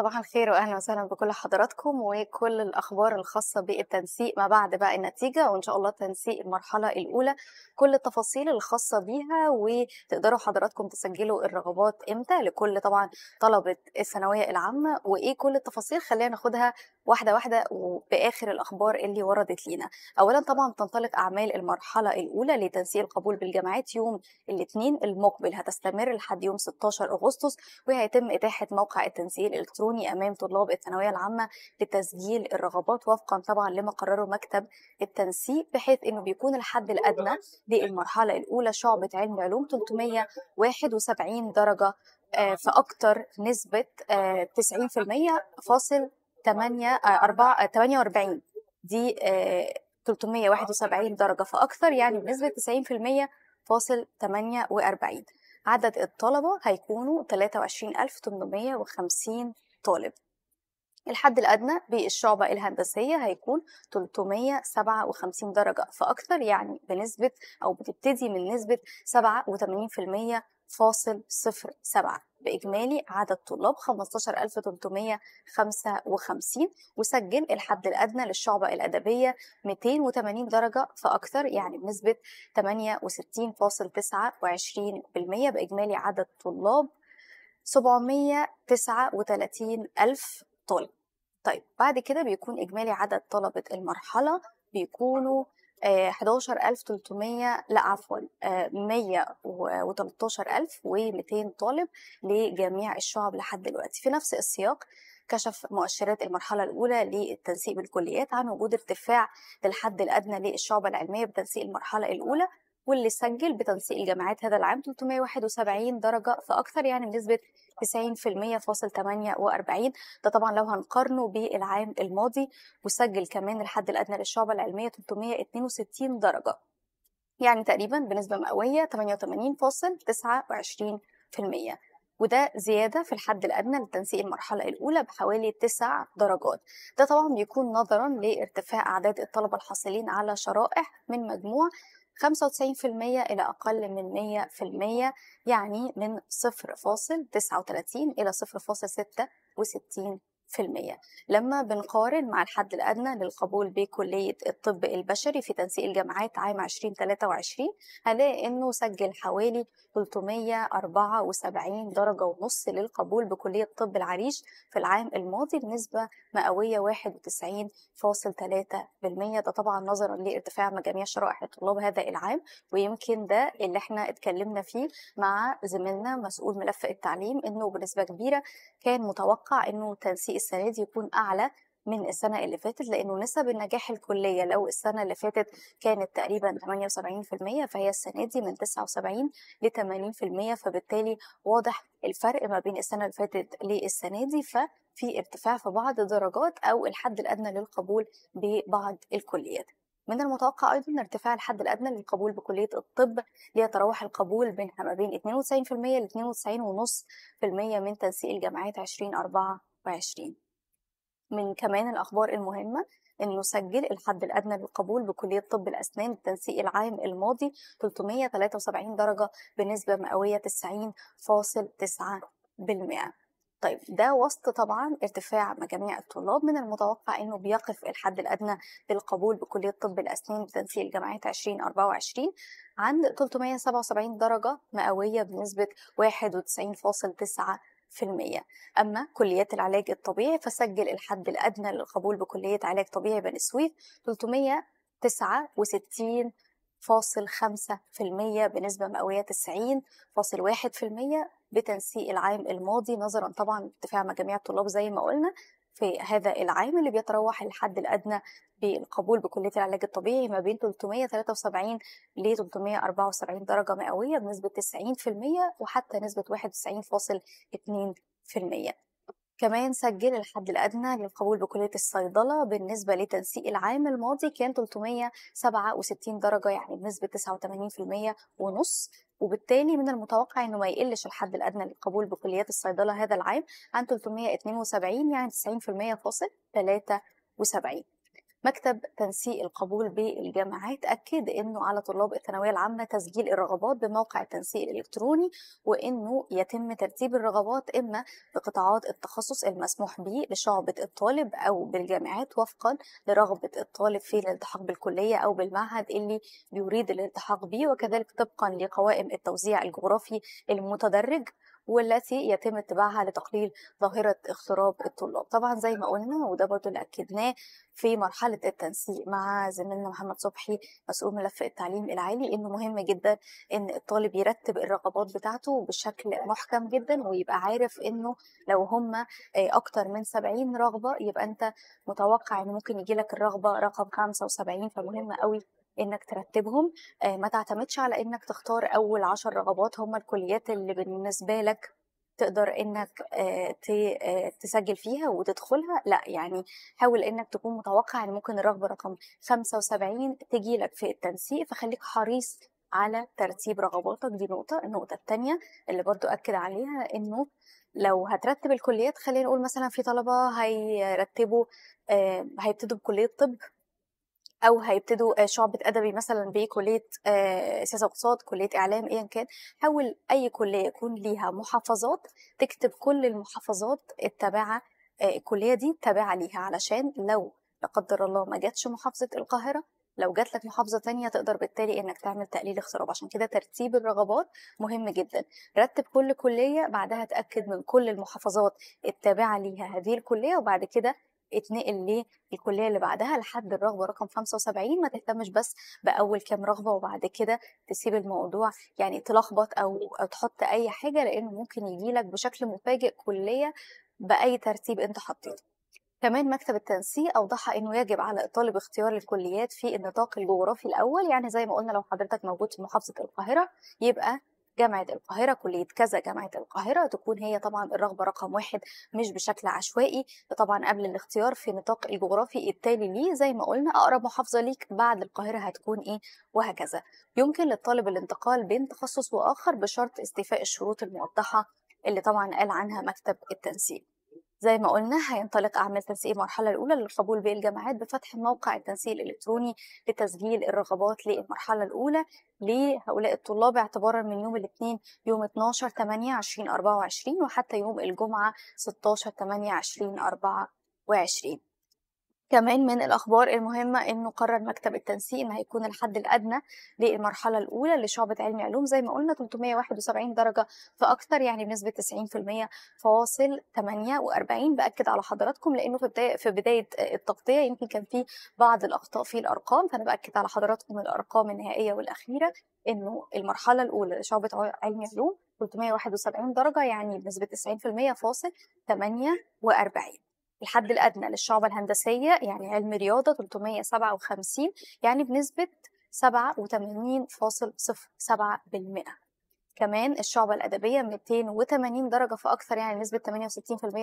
صباح الخير واهلا وسهلا بكل حضراتكم وكل الاخبار الخاصه بالتنسيق ما بعد بقى النتيجه وان شاء الله تنسيق المرحله الاولى كل التفاصيل الخاصه بيها وتقدروا حضراتكم تسجلوا الرغبات امتى لكل طبعا طلبه الثانويه العامه وايه كل التفاصيل خلينا ناخدها واحده واحده وباخر الاخبار اللي وردت لينا اولا طبعا تنطلق اعمال المرحله الاولى لتنسيق القبول بالجامعات يوم الاثنين المقبل هتستمر لحد يوم 16 اغسطس وهيتم اتاحه موقع التنسيق الالكتروني الالكتروني امام طلاب الثانويه العامه لتسجيل الرغبات وفقا طبعا لما قرره مكتب التنسيق بحيث انه بيكون الحد الادنى للمرحله الاولى شعبه علم علوم 371 درجه آه، آه، في اكثر نسبه 90% فاصل 8 4 48 دي 371 آه، درجه فاكثر يعني بنسبه 90% فاصل 48 عدد الطلبة هيكونوا 23850 طالب الحد الأدنى بالشعبة الهندسية هيكون 357 درجة فأكثر يعني بنسبة أو بتبتدي من نسبة 87% فاصل صفر سبعة بإجمالي عدد طلاب 15355 وسجل الحد الأدنى للشعبة الأدبية 280 درجة فأكثر يعني بنسبة 68.29% بإجمالي عدد طلاب 739 ألف طالب طيب بعد كده بيكون إجمالي عدد طلبة المرحلة بيكونوا 11300 آه، لا عفوا 113200 آه، طالب لجميع الشعب لحد دلوقتي في نفس السياق كشف مؤشرات المرحلة الأولى للتنسيق بالكليات عن وجود ارتفاع للحد الأدنى للشعبة العلمية بتنسيق المرحلة الأولى واللي سجل بتنسيق الجامعات هذا العام 371 درجة فأكثر يعني بنسبة 90% فاصل 48 ده طبعا لو هنقارنه بالعام الماضي وسجل كمان الحد الأدنى للشعبة العلمية 362 درجة يعني تقريبا بنسبة مئوية 88.29% وده زيادة في الحد الأدنى لتنسيق المرحلة الأولى بحوالي 9 درجات ده طبعا بيكون نظرا لارتفاع أعداد الطلبة الحاصلين على شرائح من مجموع 95% إلى أقل من 100% يعني من 0.39 إلى 0.66 لما بنقارن مع الحد الأدنى للقبول بكلية الطب البشري في تنسيق الجامعات عام 2023 هنلاقي إنه سجل حوالي 374 درجة ونص للقبول بكلية طب العريش في العام الماضي بنسبة مئوية 91.3% ده طبعا نظرا لارتفاع مجاميع شرائح الطلاب هذا العام ويمكن ده اللي احنا اتكلمنا فيه مع زميلنا مسؤول ملف التعليم إنه بنسبة كبيرة كان متوقع إنه تنسيق السنه دي يكون اعلى من السنة اللي فاتت لأنه نسب النجاح الكلية لو السنة اللي فاتت كانت تقريبا 78% فهي السنة دي من 79 ل 80% فبالتالي واضح الفرق ما بين السنة اللي فاتت للسنة دي ف في ارتفاع في بعض الدرجات أو الحد الأدنى للقبول ببعض الكليات من المتوقع أيضا ارتفاع الحد الأدنى للقبول بكلية الطب ليتراوح القبول بينها ما بين 92% ل 92.5% من تنسيق الجامعات 2024 2020 من كمان الأخبار المهمة أنه سجل الحد الأدنى للقبول بكلية طب الأسنان التنسيق العام الماضي 373 درجة بنسبة مئوية 90.9% طيب ده وسط طبعا ارتفاع مجاميع الطلاب من المتوقع انه بيقف الحد الادنى للقبول بكليه طب الاسنان بتنسيق الجامعات 2024 عند 377 درجه مئويه بنسبه 91.9 أما كليات العلاج الطبيعي فسجل الحد الأدنى للقبول بكلية علاج طبيعي بني سويف 369.5% بنسبة مئوية 90.1% بتنسيق العام الماضي نظرا طبعا لارتفاع مجاميع الطلاب زي ما قلنا في هذا العام اللي بيتراوح الحد الأدنى بالقبول بكلية العلاج الطبيعي ما بين 373 ل 374 درجة مئوية بنسبة 90% وحتى نسبة 91.2% كمان سجل الحد الأدنى للقبول بكلية الصيدلة بالنسبة لتنسيق العام الماضي كان 367 درجة يعني بنسبة 89% ونص وبالتالي من المتوقع انه ما يقلش الحد الادنى للقبول بكليات الصيدله هذا العام عن 372 يعني 90% فاصل 73 مكتب تنسيق القبول بالجامعات أكد أنه على طلاب الثانوية العامة تسجيل الرغبات بموقع التنسيق الإلكتروني وأنه يتم ترتيب الرغبات إما بقطاعات التخصص المسموح به لشعبة الطالب أو بالجامعات وفقا لرغبة الطالب في الالتحاق بالكلية أو بالمعهد اللي بيريد الالتحاق به وكذلك طبقا لقوائم التوزيع الجغرافي المتدرج والتي يتم اتباعها لتقليل ظاهرة اغتراب الطلاب طبعا زي ما قلنا وده برضو اللي أكدناه في مرحلة التنسيق مع زميلنا محمد صبحي مسؤول ملف التعليم العالي إنه مهم جدا إن الطالب يرتب الرغبات بتاعته بشكل محكم جدا ويبقى عارف إنه لو هم آه، أكتر من 70 رغبة يبقى أنت متوقع إن ممكن يجي لك الرغبة رقم 75 فمهم قوي انك ترتبهم آه، ما تعتمدش على انك تختار اول عشر رغبات هم الكليات اللي بالنسبه لك تقدر انك آه، آه، تسجل فيها وتدخلها لا يعني حاول انك تكون متوقع ان ممكن الرغبه رقم 75 تجي لك في التنسيق فخليك حريص على ترتيب رغباتك دي نقطه النقطه الثانيه اللي برضو اكد عليها انه لو هترتب الكليات خلينا نقول مثلا في طلبه هيرتبوا هيبتدوا بكليه طب او هيبتدوا آه، شعبه ادبي مثلا بكليه آه، سياسه واقتصاد كليه اعلام ايا كان حاول اي كليه يكون ليها محافظات تكتب كل المحافظات التابعه آه، الكليه دي تابعه ليها علشان لو لا قدر الله ما جاتش محافظه القاهره لو جات لك محافظة تانية تقدر بالتالي انك تعمل تقليل اختراب عشان كده ترتيب الرغبات مهم جدا رتب كل كلية بعدها تأكد من كل المحافظات التابعة ليها هذه الكلية وبعد كده اتنقل للكليه اللي بعدها لحد الرغبه رقم 75 ما تهتمش بس باول كام رغبه وبعد كده تسيب الموضوع يعني تلخبط او, تحط اي حاجه لانه ممكن يجيلك بشكل مفاجئ كليه باي ترتيب انت حطيته كمان مكتب التنسيق أوضح إنه يجب على الطالب اختيار الكليات في النطاق الجغرافي الأول يعني زي ما قلنا لو حضرتك موجود في محافظة القاهرة يبقى جامعه القاهره كليه كذا جامعه القاهره تكون هي طبعا الرغبه رقم واحد مش بشكل عشوائي طبعا قبل الاختيار في نطاق الجغرافي التالي ليه زي ما قلنا اقرب محافظه ليك بعد القاهره هتكون ايه وهكذا يمكن للطالب الانتقال بين تخصص واخر بشرط استيفاء الشروط الموضحه اللي طبعا قال عنها مكتب التنسيق زي ما قلنا هينطلق أعمال تنسيق المرحلة الأولى للقبول بالجامعات بفتح موقع التنسيق الإلكتروني لتسجيل الرغبات للمرحلة الأولى لهؤلاء الطلاب اعتبارا من يوم الاثنين يوم 12 8 2024 وحتى يوم الجمعة 16 8 2024 كمان من الأخبار المهمة إنه قرر مكتب التنسيق إن هيكون الحد الأدنى للمرحلة الأولى لشعبة علمي علوم زي ما قلنا 371 درجة فأكثر يعني بنسبة 90% فواصل 48 بأكد على حضراتكم لأنه في بداية في بداية التغطية يمكن كان في بعض الأخطاء في الأرقام فأنا بأكد على حضراتكم الأرقام النهائية والأخيرة إنه المرحلة الأولى لشعبة علمي علوم 371 درجة يعني بنسبة 90% فاصل 48 الحد الأدنى للشعبة الهندسية يعني علم رياضة 357 يعني بنسبة 87.07% كمان الشعبة الأدبية 280 درجة فأكثر يعني نسبة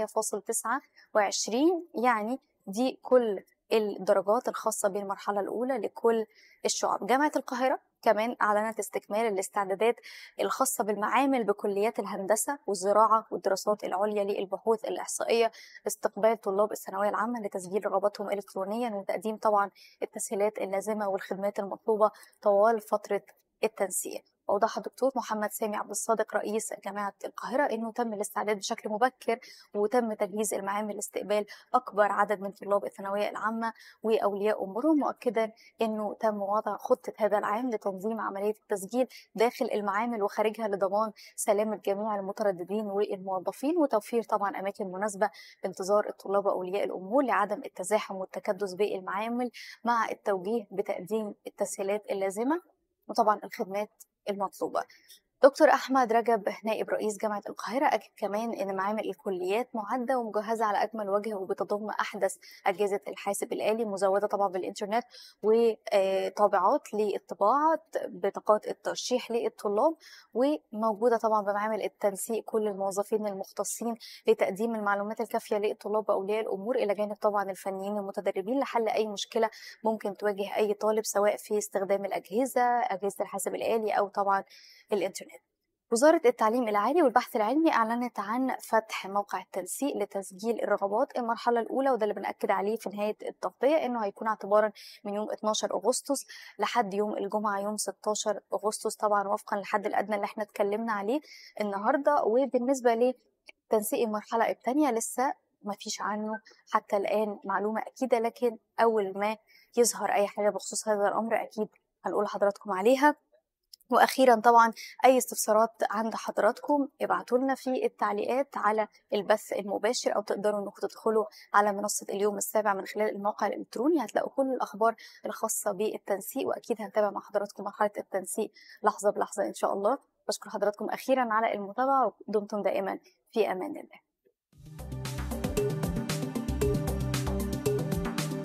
68% فاصل 29 يعني دي كل الدرجات الخاصة بالمرحلة الأولى لكل الشعب جامعة القاهرة كمان أعلنت استكمال الاستعدادات الخاصة بالمعامل بكليات الهندسة والزراعة والدراسات العليا للبحوث الإحصائية استقبال طلاب الثانوية العامة لتسجيل رغباتهم إلكترونيا وتقديم طبعا التسهيلات اللازمة والخدمات المطلوبة طوال فترة التنسيق أوضح الدكتور محمد سامي عبد الصادق رئيس جامعة القاهرة أنه تم الاستعداد بشكل مبكر وتم تجهيز المعامل لاستقبال أكبر عدد من طلاب الثانوية العامة وأولياء أمورهم مؤكدا أنه تم وضع خطة هذا العام لتنظيم عملية التسجيل داخل المعامل وخارجها لضمان سلامة جميع المترددين والموظفين وتوفير طبعا أماكن مناسبة لانتظار الطلاب وأولياء الأمور لعدم التزاحم والتكدس بالمعامل مع التوجيه بتقديم التسهيلات اللازمة وطبعا الخدمات المطلوبة دكتور أحمد رجب نائب رئيس جامعة القاهرة أكد كمان أن معامل الكليات معدة ومجهزة على أكمل وجه وبتضم أحدث أجهزة الحاسب الآلي مزودة طبعا بالإنترنت وطابعات آه، للطباعة بطاقات الترشيح للطلاب وموجودة طبعا بمعامل التنسيق كل الموظفين المختصين لتقديم المعلومات الكافية للطلاب وأولياء الأمور إلى جانب طبعا الفنيين المتدربين لحل أي مشكلة ممكن تواجه أي طالب سواء في استخدام الأجهزة أجهزة الحاسب الآلي أو طبعا الإنترنت وزارة التعليم العالي والبحث العلمي أعلنت عن فتح موقع التنسيق لتسجيل الرغبات المرحلة الأولى وده اللي بنأكد عليه في نهاية التغطية إنه هيكون اعتبارا من يوم 12 أغسطس لحد يوم الجمعة يوم 16 أغسطس طبعا وفقا للحد الأدنى اللي احنا اتكلمنا عليه النهاردة وبالنسبة لتنسيق المرحلة الثانية لسه ما فيش عنه حتى الآن معلومة أكيدة لكن أول ما يظهر أي حاجة بخصوص هذا الأمر أكيد هنقول لحضراتكم عليها واخيرا طبعا اي استفسارات عند حضراتكم ابعتوا لنا في التعليقات على البث المباشر او تقدروا انكم تدخلوا على منصه اليوم السابع من خلال الموقع الالكتروني هتلاقوا كل الاخبار الخاصه بالتنسيق واكيد هنتابع مع حضراتكم مرحله التنسيق لحظه بلحظه ان شاء الله بشكر حضراتكم اخيرا على المتابعه ودمتم دائما في امان الله